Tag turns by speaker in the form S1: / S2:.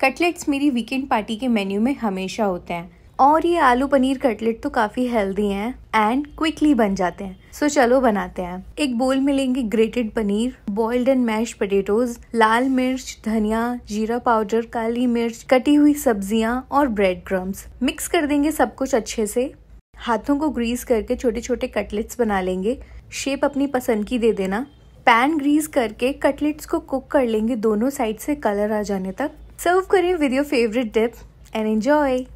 S1: Cutlets मेरी weekend party के menu में हमेशा होते हैं
S2: और ये आलू पनीर कटलेट तो काफ़ी हेल्दी हैं एंड क्विकली बन जाते हैं सो so, चलो बनाते हैं एक बोल में लेंगे grated paneer boiled and mash potatoes लाल मिर्च धनिया जीरा पाउडर काली मिर्च कटी हुई सब्जियां और ब्रेड क्रम्स मिक्स कर देंगे सब कुछ अच्छे से हाथों को ग्रीस करके छोटे छोटे कटलेट्स बना लेंगे शेप अपनी पसंद की दे देना पैन ग्रीस करके कटलेट्स को कुक कर लेंगे दोनों साइड से कलर आ जाने तक Serve curry with your favorite dip and enjoy.